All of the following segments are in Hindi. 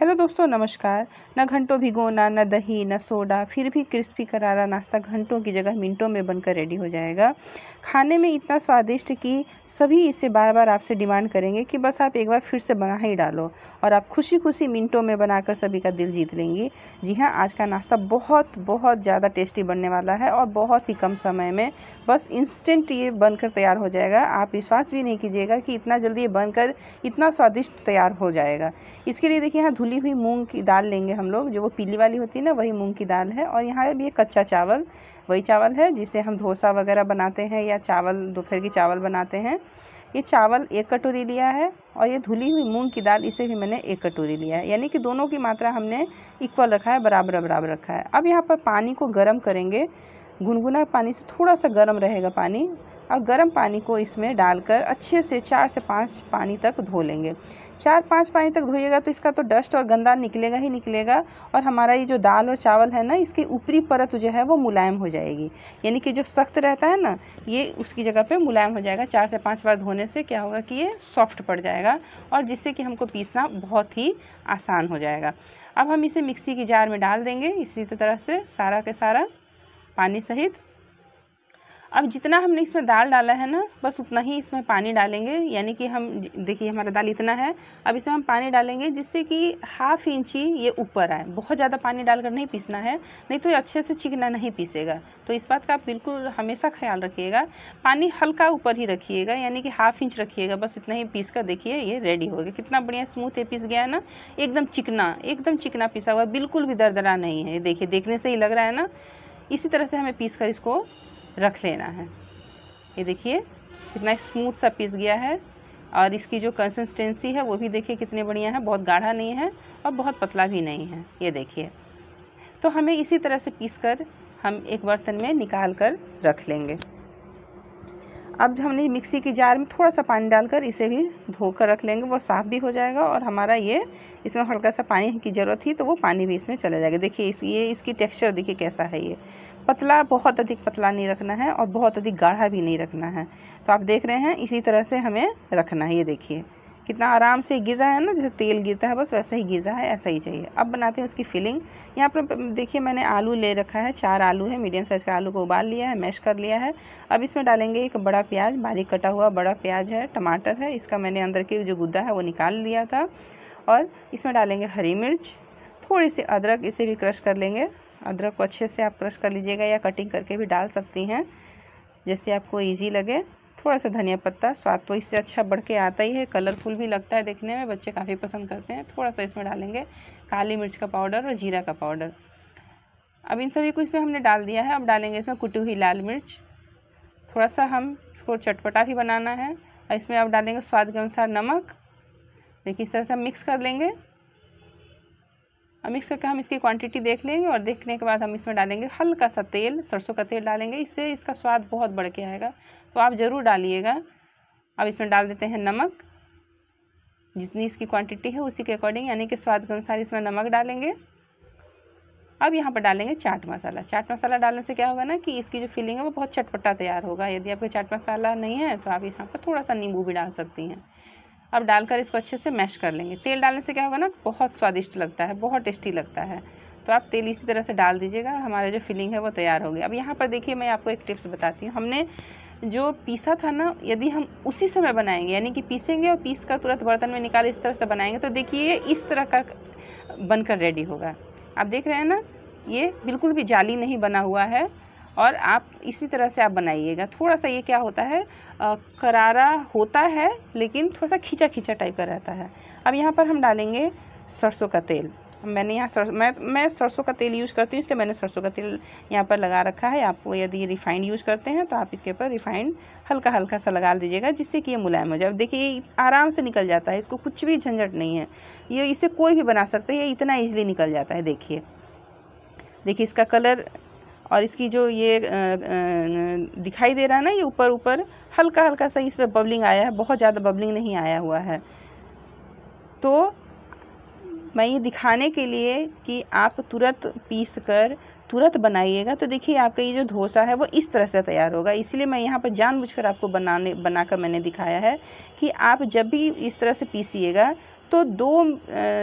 हेलो दोस्तों नमस्कार न घंटों भिगोना न दही न सोडा फिर भी क्रिस्पी करारा नाश्ता घंटों की जगह मिनटों में बनकर रेडी हो जाएगा खाने में इतना स्वादिष्ट कि सभी इसे बार बार आपसे डिमांड करेंगे कि बस आप एक बार फिर से बना ही डालो और आप खुशी खुशी मिनटों में बनाकर सभी का दिल जीत लेंगी जी हाँ आज का नाश्ता बहुत बहुत ज़्यादा टेस्टी बनने वाला है और बहुत ही कम समय में बस इंस्टेंट ये बनकर तैयार हो जाएगा आप विश्वास भी नहीं कीजिएगा कि इतना जल्दी ये बनकर इतना स्वादिष्ट तैयार हो जाएगा इसके लिए देखिए यहाँ धुली हुई मूंग की दाल लेंगे हम लोग जो वो पीली वाली होती है ना वही मूंग की दाल है और यहाँ भी ये कच्चा चावल वही चावल है जिसे हम डोसा वगैरह बनाते हैं या चावल दोपहर की चावल बनाते हैं ये चावल एक कटोरी लिया है और ये धुली हुई मूंग की दाल इसे भी मैंने एक कटोरी लिया है यानी कि दोनों की मात्रा हमने इक्वल रखा है बराबर बराबर रखा है अब यहाँ पर पानी को गर्म करेंगे गुनगुना पानी से थोड़ा सा गर्म रहेगा पानी और गर्म पानी को इसमें डालकर अच्छे से चार से पाँच पानी तक धो लेंगे चार पाँच पानी तक धोइएगा तो इसका तो डस्ट और गंदा निकलेगा ही निकलेगा और हमारा ये जो दाल और चावल है ना इसकी ऊपरी परत जो है वो मुलायम हो जाएगी यानी कि जो सख्त रहता है ना ये उसकी जगह पे मुलायम हो जाएगा चार से पाँच बार धोने से क्या होगा कि ये सॉफ्ट पड़ जाएगा और जिससे कि हमको पीसना बहुत ही आसान हो जाएगा अब हम इसे मिक्सी की जार में डाल देंगे इसी तरह से सारा के सारा पानी सहित अब जितना हमने इसमें दाल डाला है ना बस उतना ही इसमें पानी डालेंगे यानी कि हम देखिए हमारा दाल इतना है अब इसमें हम पानी डालेंगे जिससे कि हाफ इंची ये ऊपर आए बहुत ज़्यादा पानी डालकर नहीं पीसना है नहीं तो ये अच्छे से चिकना नहीं पीसेगा तो इस बात का आप बिल्कुल हमेशा ख्याल रखिएगा पानी हल्का ऊपर ही रखिएगा यानी कि हाफ इंच रखिएगा बस इतना ही पीस कर देखिए ये रेडी हो गया कितना बढ़िया स्मूथ ये पीस गया है ना एकदम चिकना एकदम चिकना पिसा हुआ बिल्कुल भी दरदरा नहीं है देखिए देखने से ही लग रहा है ना इसी तरह से हमें पीस कर इसको रख लेना है ये देखिए कितना स्मूथ सा पीस गया है और इसकी जो कंसिस्टेंसी है वो भी देखिए कितने बढ़िया है बहुत गाढ़ा नहीं है और बहुत पतला भी नहीं है ये देखिए तो हमें इसी तरह से पीस कर हम एक बर्तन में निकाल कर रख लेंगे अब हमने मिक्सी की जार में थोड़ा सा पानी डालकर इसे भी धो कर रख लेंगे वो साफ़ भी हो जाएगा और हमारा ये इसमें हल्का सा पानी की ज़रूरत थी तो वो पानी भी इसमें चला जाएगा देखिए इस ये इसकी टेक्सचर देखिए कैसा है ये पतला बहुत अधिक पतला नहीं रखना है और बहुत अधिक गाढ़ा भी नहीं रखना है तो आप देख रहे हैं इसी तरह से हमें रखना है ये देखिए कितना आराम से गिर रहा है ना जैसे तेल गिरता है बस वैसा ही गिर रहा है ऐसा ही चाहिए अब बनाते हैं उसकी फिलिंग यहाँ पर देखिए मैंने आलू ले रखा है चार आलू है मीडियम साइज़ का आलू को उबाल लिया है मैश कर लिया है अब इसमें डालेंगे एक बड़ा प्याज बारीक कटा हुआ बड़ा प्याज है टमाटर है इसका मैंने अंदर की जो गुद्दा है वो निकाल लिया था और इसमें डालेंगे हरी मिर्च थोड़ी सी अदरक इसे भी क्रश कर लेंगे अदरक को अच्छे से आप क्रश कर लीजिएगा या कटिंग करके भी डाल सकती हैं जैसे आपको ईजी लगे थोड़ा सा धनिया पत्ता स्वाद तो इससे अच्छा बढ़ के आता ही है कलरफुल भी लगता है देखने में बच्चे काफ़ी पसंद करते हैं थोड़ा सा इसमें डालेंगे काली मिर्च का पाउडर और जीरा का पाउडर अब इन सभी को इसमें हमने डाल दिया है अब डालेंगे इसमें कुटी हुई लाल मिर्च थोड़ा सा हम इसको चटपटा भी बनाना है और इसमें अब डालेंगे स्वाद के अनुसार नमक देखिए इस तरह से हम मिक्स कर लेंगे अब मिक्स करके हम इसकी क्वांटिटी देख लेंगे और देखने के बाद हम इसमें डालेंगे हल्का सा तेल सरसों का तेल डालेंगे इससे इसका स्वाद बहुत बढ़ के आएगा तो आप ज़रूर डालिएगा अब इसमें डाल देते हैं नमक जितनी इसकी क्वांटिटी है उसी के अकॉर्डिंग यानी कि स्वाद के अनुसार इसमें नमक डालेंगे अब यहाँ पर डालेंगे चाट मसाला चाट मसाला डालने से क्या होगा ना कि इसकी जो फीलिंग है वो बहुत चटपटा तैयार होगा यदि आपके चाट मसाला नहीं है तो आप यहाँ पर थोड़ा सा नींबू भी डाल सकती हैं अब डालकर इसको अच्छे से मैश कर लेंगे तेल डालने से क्या होगा ना बहुत स्वादिष्ट लगता है बहुत टेस्टी लगता है तो आप तेल इसी तरह से डाल दीजिएगा हमारा जो फिलिंग है वो तैयार होगी अब यहाँ पर देखिए मैं आपको एक टिप्स बताती हूँ हमने जो पीसा था ना यदि हम उसी समय बनाएंगे यानी कि पीसेंगे और पीस कर तुरंत बर्तन में निकाल इस तरह से बनाएंगे तो देखिए इस तरह का बनकर रेडी होगा आप देख रहे हैं ना ये बिल्कुल भी जाली नहीं बना हुआ है और आप इसी तरह से आप बनाइएगा थोड़ा सा ये क्या होता है आ, करारा होता है लेकिन थोड़ा सा खींचा खींचा टाइप का रहता है अब यहाँ पर हम डालेंगे सरसों का तेल मैंने यहाँ सर मैं मैं सरसों का तेल यूज़ करती हूँ इसलिए मैंने सरसों का तेल यहाँ पर लगा रखा है आप यदि रिफाइंड यूज़ करते हैं तो आप इसके ऊपर रिफाइंड हल्का हल्का सा लगा दीजिएगा जिससे कि ये मुलायम हो जाए देखिए आराम से निकल जाता है इसको कुछ भी झंझट नहीं है ये इसे कोई भी बना सकता है ये इतना ईजिली निकल जाता है देखिए देखिए इसका कलर और इसकी जो ये दिखाई दे रहा है ना ये ऊपर ऊपर हल्का हल्का सा इस पर बबलिंग आया है बहुत ज़्यादा बबलिंग नहीं आया हुआ है तो मैं ये दिखाने के लिए कि आप तुरंत पीस कर तुरंत बनाइएगा तो देखिए आपका ये जो ढोसा है वो इस तरह से तैयार होगा इसलिए मैं यहाँ पर जानबूझकर आपको बनाने बनाकर मैंने दिखाया है कि आप जब भी इस तरह से पीसीएगा तो दो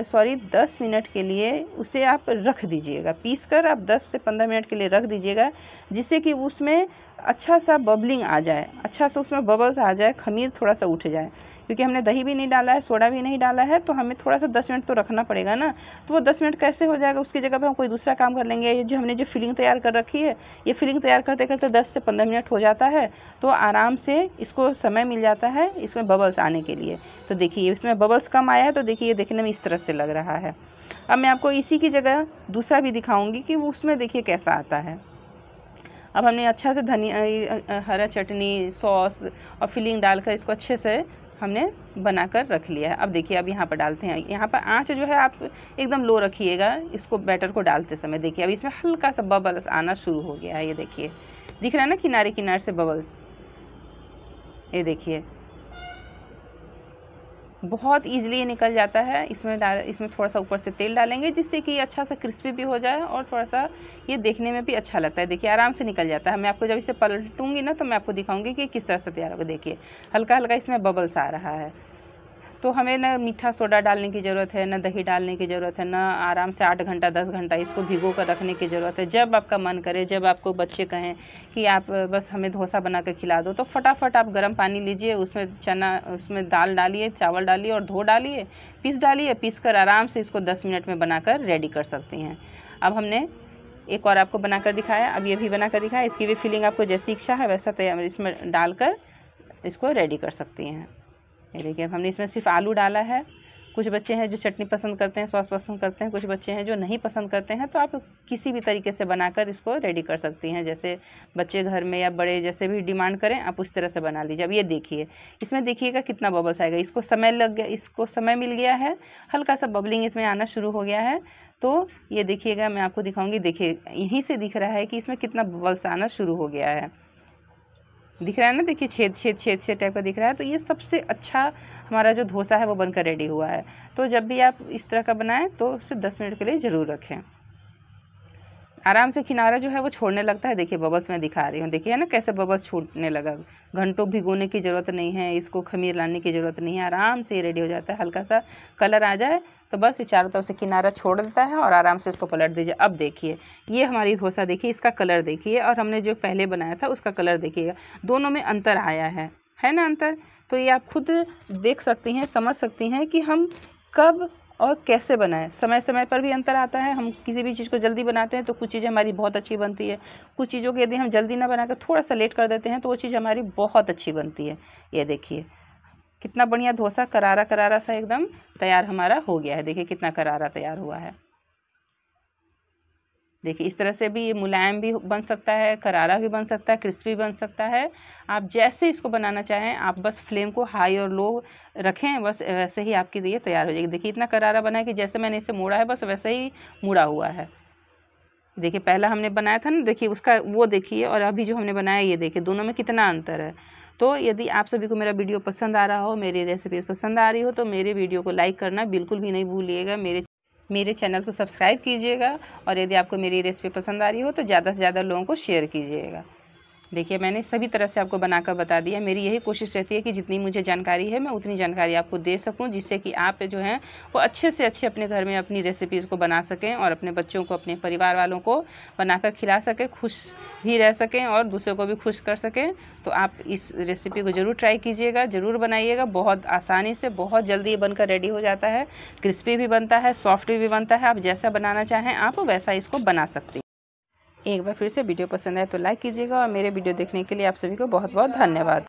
सॉरी दस मिनट के लिए उसे आप रख दीजिएगा पीस कर आप दस से पंद्रह मिनट के लिए रख दीजिएगा जिससे कि उसमें अच्छा सा बबलिंग आ जाए अच्छा सा उसमें बबल्स आ जाए खमीर थोड़ा सा उठ जाए क्योंकि हमने दही भी नहीं डाला है सोडा भी नहीं डाला है तो हमें थोड़ा सा दस मिनट तो रखना पड़ेगा ना तो वो दस मिनट कैसे हो जाएगा उसकी जगह पर हम कोई दूसरा काम कर लेंगे ये जो हमने जो फिलिंग तैयार कर रखी है ये फिलिंग तैयार करते करते दस से पंद्रह मिनट हो जाता है तो आराम से इसको समय मिल जाता है इसमें बबल्स आने के लिए तो देखिए इसमें बबल्स कम आया है तो देखिए ये देखने में इस तरह से लग रहा है अब मैं आपको इसी की जगह दूसरा भी दिखाऊंगी कि वो उसमें देखिए कैसा आता है अब हमने अच्छा से धनिया हरा चटनी सॉस और फिलिंग डालकर इसको अच्छे से हमने बनाकर रख लिया है अब देखिए अब यहाँ पर डालते हैं यहाँ पर आँच जो है आप एकदम लो रखिएगा इसको बैटर को डालते समय देखिए अब इसमें हल्का सा बबल्स आना शुरू हो गया है ये देखिए दिख रहा है ना किनारे किनारे से बबल्स ये देखिए बहुत ईजिली निकल जाता है इसमें डाल इसमें थोड़ा सा ऊपर से तेल डालेंगे जिससे कि अच्छा सा क्रिस्पी भी हो जाए और थोड़ा सा ये देखने में भी अच्छा लगता है देखिए आराम से निकल जाता है मैं आपको जब इसे पलटूंगी ना तो मैं आपको दिखाऊंगी कि किस तरह से तैयार होगा देखिए हल्का हल्का इसमें बबल्स आ रहा है तो हमें ना मीठा सोडा डालने की ज़रूरत है ना दही डालने की ज़रूरत है ना आराम से आठ घंटा दस घंटा इसको भिगो कर रखने की ज़रूरत है जब आपका मन करे जब आपको बच्चे कहें कि आप बस हमें डोसा बना कर खिला दो तो फटाफट आप गर्म पानी लीजिए उसमें चना उसमें दाल डालिए चावल डालिए और धो डालिए पीस डालिए पीस कर आराम से इसको दस मिनट में बनाकर रेडी कर सकती हैं अब हमने एक और आपको बनाकर दिखाया अब ये भी बनाकर दिखाया इसकी भी फीलिंग आपको जैसी इच्छा है वैसा तैयार इसमें डालकर इसको रेडी कर सकती हैं ये देखिए अब हमने इसमें सिर्फ आलू डाला है कुछ बच्चे हैं जो चटनी पसंद करते हैं सॉस पसंद करते हैं कुछ बच्चे हैं जो नहीं पसंद करते हैं तो आप किसी भी तरीके से बनाकर इसको रेडी कर सकती हैं जैसे बच्चे घर में या बड़े जैसे भी डिमांड करें आप उस तरह से बना लीजिए अब ये देखिए इसमें देखिएगा कितना बबल्स आएगा इसको समय लग गया इसको समय मिल गया है हल्का सा बबलिंग इसमें आना शुरू हो गया है तो ये देखिएगा मैं आपको दिखाऊँगी देखिए यहीं से दिख रहा है कि इसमें कितना बबल्स आना शुरू हो गया है दिख रहा है ना देखिए छेद छेद छेद छेद टाइप का दिख रहा है तो ये सबसे अच्छा हमारा जो डोसा है वो बनकर रेडी हुआ है तो जब भी आप इस तरह का बनाएं तो उसे दस मिनट के लिए ज़रूर रखें आराम से किनारा जो है वो छोड़ने लगता है देखिए बबल्स मैं दिखा रही हूँ देखिए है ना कैसे बबल्स छूटने लगा घंटों भिगोने की ज़रूरत नहीं है इसको खमीर लाने की ज़रूरत नहीं है आराम से ये रेडी हो जाता है हल्का सा कलर आ जाए तो बस ये चारों तरफ से किनारा छोड़ देता है और आराम से इसको पलट दीजिए अब देखिए ये हमारी ढोसा देखिए इसका कलर देखिए और हमने जो पहले बनाया था उसका कलर देखिएगा दोनों में अंतर आया है है ना अंतर तो ये आप खुद देख सकती हैं समझ सकती हैं कि हम कब और कैसे बनाएं समय समय पर भी अंतर आता है हम किसी भी चीज़ को जल्दी बनाते हैं तो कुछ चीज़ें हमारी बहुत अच्छी बनती है कुछ चीज़ों को यदि हम जल्दी ना बनाकर थोड़ा सा लेट कर देते हैं तो वो चीज़ हमारी बहुत अच्छी बनती है ये देखिए कितना बढ़िया धोसा करारा करारा सा एकदम तैयार हमारा हो गया है देखिए कितना करारा तैयार हुआ है देखिए इस तरह से भी ये मुलायम भी बन सकता है करारा भी बन सकता है क्रिस्पी बन सकता है आप जैसे इसको बनाना चाहें आप बस फ्लेम को हाई और लो रखें बस वैसे ही आपकी ये तैयार हो जाएगी देखिए इतना करारा बना है कि जैसे मैंने इसे मोड़ा है बस वैसे ही मुड़ा हुआ है देखिए पहला हमने बनाया था ना देखिए उसका वो देखिए और अभी जो हमने बनाया ये देखिए दोनों में कितना अंतर है तो यदि आप सभी को मेरा वीडियो पसंद आ रहा हो मेरी रेसिपीज़ पसंद आ रही हो तो मेरे वीडियो को लाइक करना बिल्कुल भी नहीं भूलिएगा मेरे मेरे चैनल को सब्सक्राइब कीजिएगा और यदि आपको मेरी रेसिपी पसंद आ रही हो तो ज़्यादा से ज़्यादा लोगों को शेयर कीजिएगा देखिए मैंने सभी तरह से आपको बनाकर बता दिया मेरी यही कोशिश रहती है कि जितनी मुझे जानकारी है मैं उतनी जानकारी आपको दे सकूं जिससे कि आप जो हैं वो अच्छे से अच्छे अपने घर में अपनी रेसिपीज़ को बना सकें और अपने बच्चों को अपने परिवार वालों को बनाकर खिला सकें खुश भी रह सकें और दूसरों को भी खुश कर सकें तो आप इस रेसिपी को ज़रूर ट्राई कीजिएगा ज़रूर बनाइएगा बहुत आसानी से बहुत जल्दी ये बनकर रेडी हो जाता है क्रिस्पी भी बनता है सॉफ्ट भी बनता है आप जैसा बनाना चाहें आप वैसा इसको बना सकते हैं एक बार फिर से वीडियो पसंद आए तो लाइक कीजिएगा और मेरे वीडियो देखने के लिए आप सभी को बहुत बहुत धन्यवाद